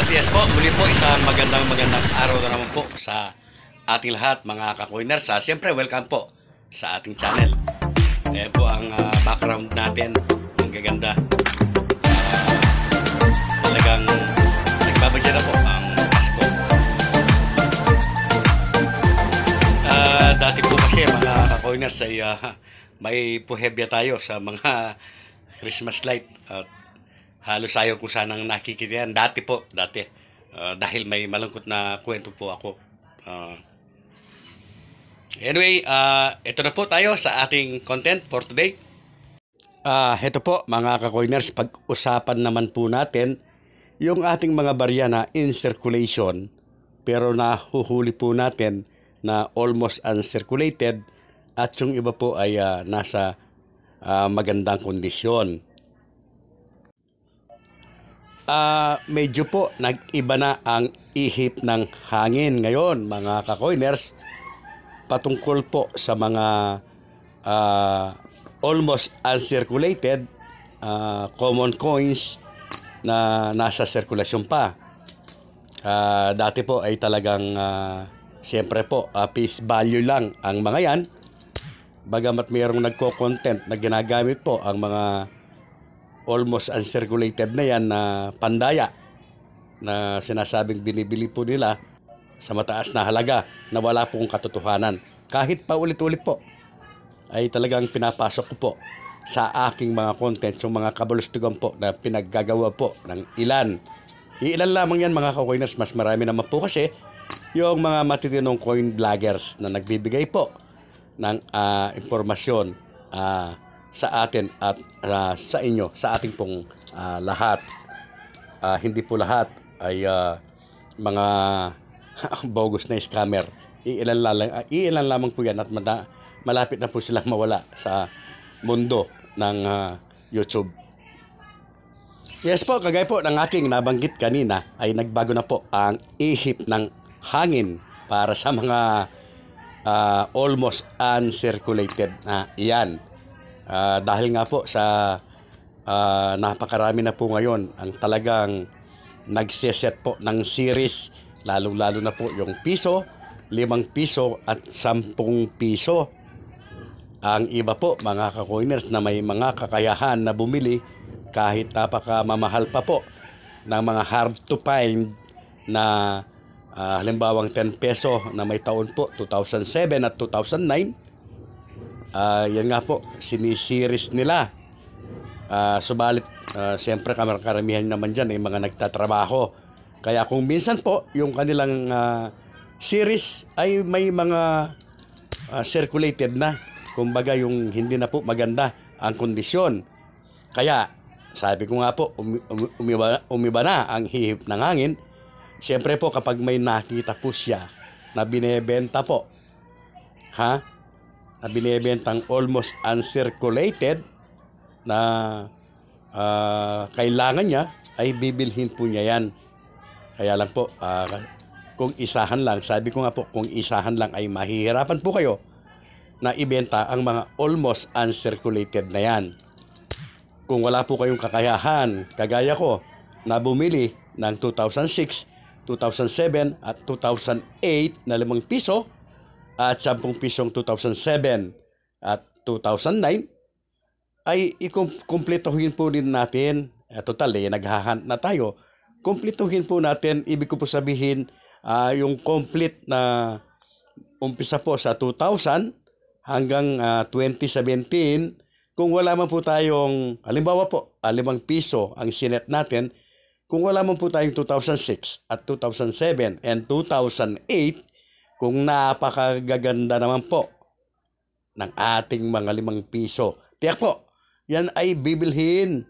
at yes po, muli po isang magandang magandang araw na naman po sa ating lahat mga kakoiners. Sa ah, Siyempre, welcome po sa ating channel. Eh po ang uh, background natin. Ang gaganda. Uh, talagang nagbabadya na po ang Pasko. Uh, dati po kasi mga kakoiners ay uh, may puhebya tayo sa mga Christmas light at halos ayaw ko sanang nakikita yan. Dati po, dati. Uh, dahil may malungkot na kwento po ako. Uh, anyway, uh, ah, ito na po tayo sa ating content for today. Ah, uh, ito po mga kakoiners, pag-usapan naman po natin yung ating mga barya na in circulation pero nahuhuli po natin na almost uncirculated at yung iba po ay uh, nasa uh, magandang kondisyon uh, medyo po nag-iba na ang ihip ng hangin ngayon mga kakoiners patungkol po sa mga uh, almost uncirculated uh, common coins na nasa sirkulasyon pa. Uh, dati po ay talagang uh, siyempre po uh, piece value lang ang mga yan. Bagamat mayroong nagko-content na ginagamit po ang mga almost uncirculated na yan na pandaya na sinasabing binibili po nila sa mataas na halaga na wala pong katotohanan. Kahit pa ulit-ulit po ay talagang pinapasok ko po sa aking mga content yung mga kabulustugan po na pinaggagawa po ng ilan. Ilan lamang yan mga kakoiners, mas marami naman po kasi yung mga matitinong coin vloggers na nagbibigay po ng uh, impormasyon uh, sa atin at uh, sa inyo, sa ating pong uh, lahat. Uh, hindi po lahat ay uh, mga bogus na scammer. Iilan, lang uh, iilan lamang po yan at mada, malapit na po silang mawala sa mundo ng uh, YouTube. Yes po, kagaya po ng aking nabanggit kanina ay nagbago na po ang ihip ng hangin para sa mga uh, almost uncirculated na uh, yan Uh, dahil nga po sa uh, napakarami na po ngayon ang talagang nagseset po ng series lalo lalo na po yung piso, limang piso at sampung piso. Ang iba po mga kakoiners na may mga kakayahan na bumili kahit napakamamahal pa po ng mga hard to find na uh, halimbawang 10 peso na may taon po 2007 at 2009 uh, yan nga po, sinisiris nila. Uh, subalit, uh, siyempre karamihan naman dyan ay mga nagtatrabaho. Kaya kung minsan po, yung kanilang uh, series ay may mga uh, circulated na. Kumbaga yung hindi na po maganda ang kondisyon. Kaya, sabi ko nga po, um, um, umiba, umiba na ang hihip ng hangin. Siyempre po, kapag may nakita po siya na binebenta po, ha? na binibentang almost uncirculated na uh, kailangan niya ay bibilhin po niya yan. Kaya lang po, uh, kung isahan lang, sabi ko nga po, kung isahan lang ay mahihirapan po kayo na ibenta ang mga almost uncirculated na yan. Kung wala po kayong kakayahan, kagaya ko, na bumili ng 2006, 2007 at 2008 na limang piso, at 10 pisong 2007 at 2009 ay ikumpletuhin po din natin uh, total eh, naghahunt na tayo kumpletuhin po natin ibig ko po sabihin uh, yung complete na umpisa po sa 2000 hanggang uh, ah, 2017 kung wala man po tayong halimbawa po uh, ah, 5 piso ang sinet natin kung wala man po tayong 2006 at 2007 and 2008 kung napakagaganda naman po ng ating mga limang piso. Tiyak po, yan ay bibilhin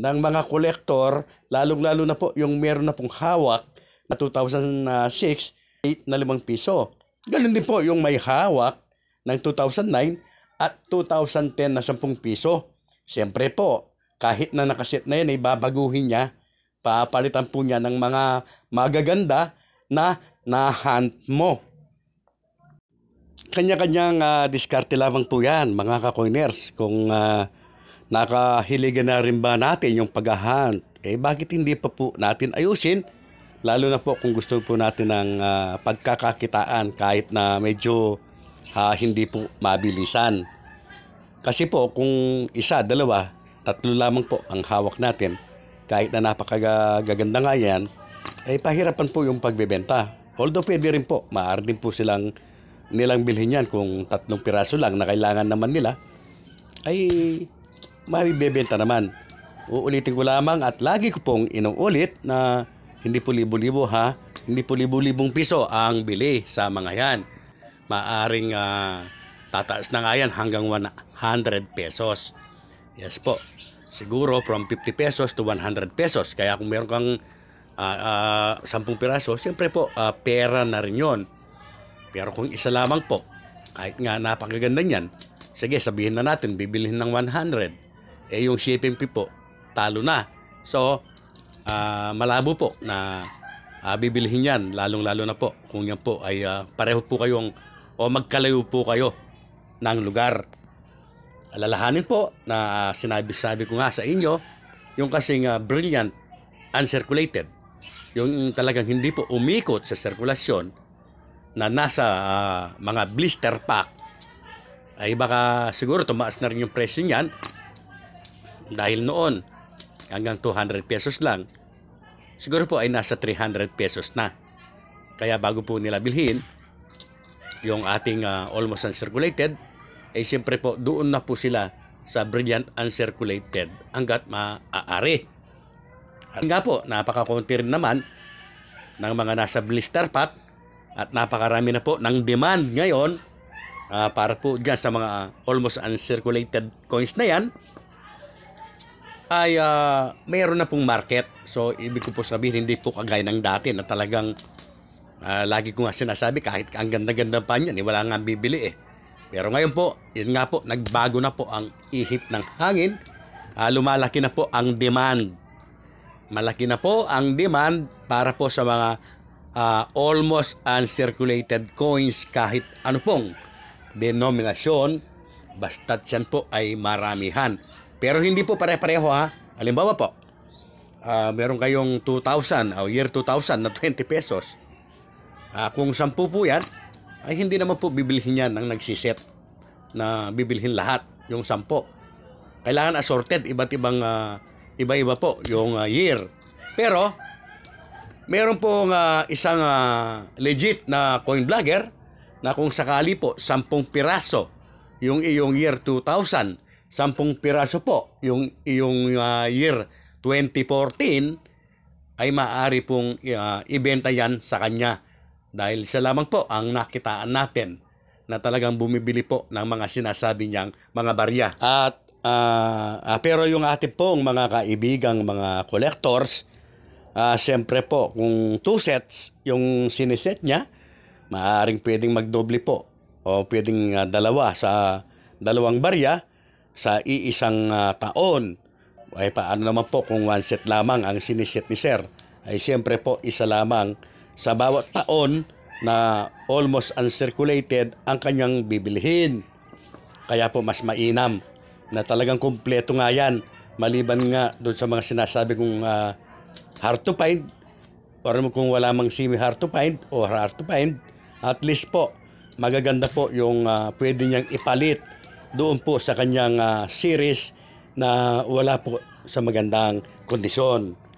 ng mga kolektor, lalong-lalo na po yung meron na pong hawak na 2006, 8 na limang piso. Ganun din po yung may hawak ng 2009 at 2010 na 10 piso. Siyempre po, kahit na nakaset na yan, ay babaguhin niya. Papalitan po niya ng mga magaganda na na-hunt mo kanya-kanyang uh, diskarte lamang po yan, mga ka kakoiners. Kung uh, ah, nakahiligan na rin ba natin yung pag-hunt, eh bakit hindi pa po natin ayusin? Lalo na po kung gusto po natin ng uh, pagkakakitaan kahit na medyo uh, hindi po mabilisan. Kasi po kung isa, dalawa, tatlo lamang po ang hawak natin, kahit na napakagaganda nga yan, ay eh, pahirapan po yung pagbebenta. Although pwede rin po, maaari din po silang nilang bilhin yan kung tatlong piraso lang na kailangan naman nila ay maribebenta naman. Uulitin ko lamang at lagi ko pong inuulit na hindi po libo-libo ha, hindi po libo-libong piso ang bili sa mga yan. Maaring uh, tataas na nga yan hanggang 100 pesos. Yes po. Siguro from 50 pesos to 100 pesos. Kaya kung meron kang uh, uh, 10 piraso, siyempre po uh, pera na rin yon pero kung isa lamang po, kahit nga napakaganda niyan, sige sabihin na natin bibilihin ng 100. Eh yung shipping fee po, talo na. So, uh, malabo po na uh, ah, bibilihin yan, lalong-lalo na po kung yan po ay uh, pareho po kayong o magkalayo po kayo ng lugar. Alalahanin po na sinabi-sabi ko nga sa inyo, yung kasing uh, brilliant uncirculated, yung talagang hindi po umikot sa sirkulasyon, na nasa uh, mga blister pack ay baka siguro tumaas na rin yung presyo niyan dahil noon hanggang 200 pesos lang siguro po ay nasa 300 pesos na kaya bago po nila bilhin yung ating uh, almost uncirculated ay siyempre po doon na po sila sa brilliant uncirculated hanggat maaari at nga po napakakunti rin naman ng mga nasa blister pack at napakarami na po ng demand ngayon uh, para po dyan sa mga almost uncirculated coins na yan ay uh, mayroon na pong market. So, ibig ko po sabihin, hindi po kagaya ng dati na talagang uh, lagi ko nga sinasabi, kahit ang ganda-ganda pa niyan, eh, wala nga bibili eh. Pero ngayon po, yun nga po, nagbago na po ang ihip ng hangin. Uh, lumalaki na po ang demand. Malaki na po ang demand para po sa mga uh, almost uncirculated coins kahit ano pong denominasyon basta't yan po ay maramihan. Pero hindi po pare-pareho ha. Halimbawa po, uh, meron kayong 2,000 o year 2,000 na 20 pesos. Uh, kung 10 po yan, ay hindi naman po bibilhin yan ng nagsiset na bibilhin lahat yung 10. Kailangan assorted, iba't ibang uh, iba-iba po yung uh, year. Pero Meron pong uh, isang uh, legit na coin blogger na kung sakali po 10 piraso yung iyong year 2000, 10 piraso po yung iyong uh, year 2014 ay maaari pong uh, ibenta yan sa kanya dahil siya lamang po ang nakitaan natin na talagang bumibili po ng mga sinasabi niyang mga barya. At uh, pero yung ating pong mga kaibigang mga collectors Uh, ah, Siyempre po, kung 2 sets yung siniset niya, maaring pwedeng magdoble po o pwedeng uh, dalawa sa dalawang barya sa iisang uh, taon. Ay paano naman po kung one set lamang ang siniset ni sir? Ay siyempre po isa lamang sa bawat taon na almost uncirculated ang kanyang bibilihin. Kaya po mas mainam na talagang kumpleto nga yan maliban nga doon sa mga sinasabi kong uh, hard to find, or kung wala mang semi hard to find or hard to find, at least po, magaganda po yung uh, pwede niyang ipalit doon po sa kanyang uh, series na wala po sa magandang kondisyon.